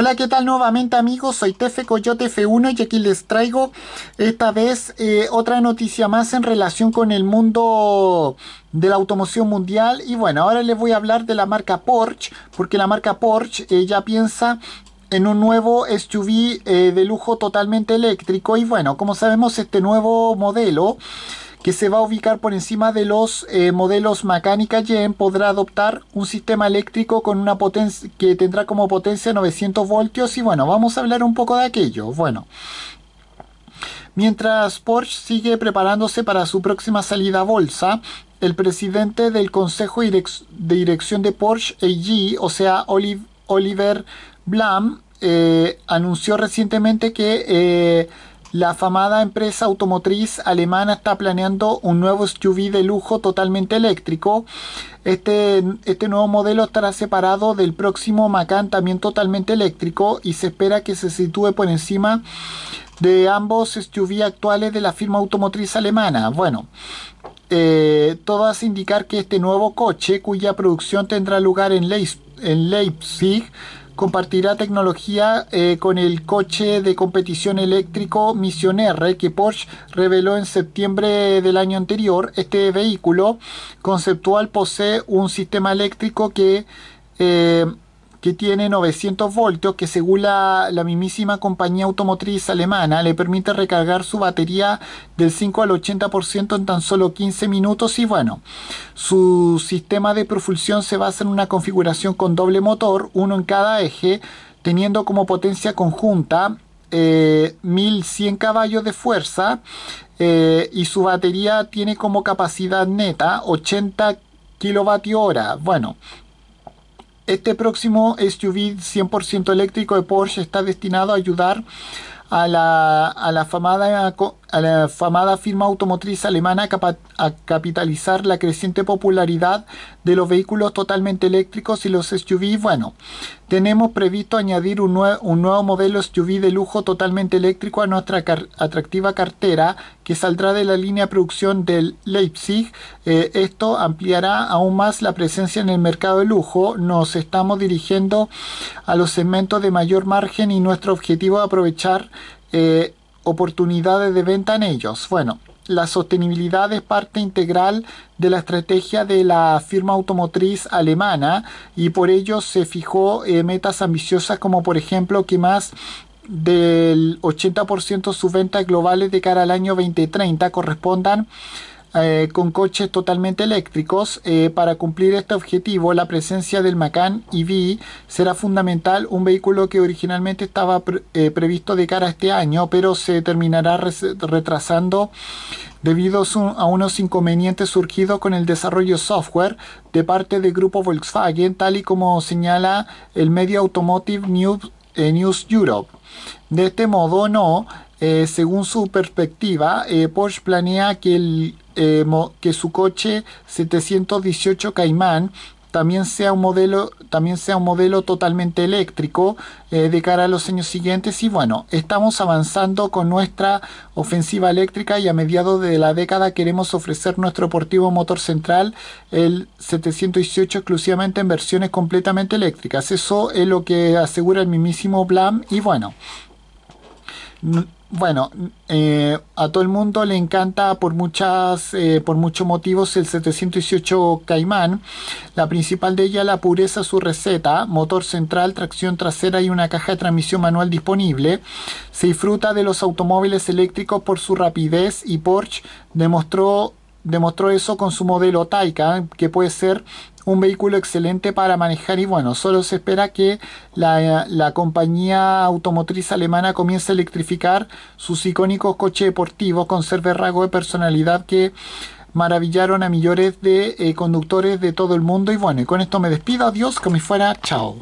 Hola, ¿qué tal nuevamente amigos? Soy Tefe Coyote F1 y aquí les traigo esta vez eh, otra noticia más en relación con el mundo de la automoción mundial. Y bueno, ahora les voy a hablar de la marca Porsche, porque la marca Porsche ella eh, ya piensa en un nuevo SUV eh, de lujo totalmente eléctrico. Y bueno, como sabemos, este nuevo modelo que se va a ubicar por encima de los eh, modelos Mecánica Gen, podrá adoptar un sistema eléctrico con una potencia que tendrá como potencia 900 voltios y bueno, vamos a hablar un poco de aquello. Bueno, Mientras Porsche sigue preparándose para su próxima salida a bolsa, el presidente del Consejo de Dirección de Porsche AG, o sea, Oliver Blam, eh, anunció recientemente que eh, la afamada empresa automotriz alemana está planeando un nuevo SUV de lujo totalmente eléctrico. Este, este nuevo modelo estará separado del próximo Macan también totalmente eléctrico y se espera que se sitúe por encima de ambos SUV actuales de la firma automotriz alemana. Bueno, eh, todo hace indicar que este nuevo coche, cuya producción tendrá lugar en Leipzig, compartirá tecnología eh, con el coche de competición eléctrico R eh, que Porsche reveló en septiembre del año anterior. Este vehículo conceptual posee un sistema eléctrico que eh, tiene 900 voltios que según la, la, mismísima compañía automotriz alemana le permite recargar su batería del 5 al 80% en tan solo 15 minutos y bueno, su sistema de propulsión se basa en una configuración con doble motor, uno en cada eje, teniendo como potencia conjunta 1100 eh, caballos de fuerza eh, y su batería tiene como capacidad neta 80 kilovatio hora. Bueno, este próximo SUV 100% eléctrico de Porsche está destinado a ayudar a la, a la famada a la famada firma automotriz alemana a capitalizar la creciente popularidad de los vehículos totalmente eléctricos y los SUV. Bueno, tenemos previsto añadir un, nuevo modelo SUV de lujo totalmente eléctrico a nuestra atractiva cartera que saldrá de la línea de producción del Leipzig. Eh, esto ampliará aún más la presencia en el mercado de lujo. Nos estamos dirigiendo a los segmentos de mayor margen y nuestro objetivo es aprovechar eh, oportunidades de venta en ellos. Bueno, la sostenibilidad es parte integral de la estrategia de la firma automotriz alemana y por ello se fijó eh, metas ambiciosas como por ejemplo que más del 80% de sus ventas globales de cara al año 2030 correspondan eh, con coches totalmente eléctricos. Eh, para cumplir este objetivo, la presencia del Macan EV será fundamental, un vehículo que originalmente estaba eh, previsto de cara a este año, pero se terminará retrasando debido a unos inconvenientes surgidos con el desarrollo software de parte del grupo Volkswagen, tal y como señala el medio Automotive News Europe. De este modo, no, eh, según su perspectiva, eh, Porsche planea que, eh, su coche 718 Cayman también sea un modelo, también sea un modelo totalmente eléctrico de cara a los años siguientes. Y bueno, estamos avanzando con nuestra ofensiva eléctrica y a mediados de la década queremos ofrecer nuestro deportivo motor central, el 718, exclusivamente en versiones completamente eléctricas. Eso es lo que asegura el mismísimo Blam. Y bueno. Bueno, eh, a todo el mundo le encanta por muchas, eh, por muchos motivos el 718 Caimán. La principal de ella, la pureza, su receta, motor central, tracción trasera y una caja de transmisión manual disponible. Se disfruta de los automóviles eléctricos por su rapidez y Porsche demostró demostró eso con su modelo Taika, que puede ser un vehículo excelente para manejar y bueno, solo se espera que la, compañía automotriz alemana comience a electrificar sus icónicos coches deportivos, con rasgo de personalidad que maravillaron a millones de eh, conductores de todo el mundo y bueno, y con esto me despido, adiós, que me fuera, chao.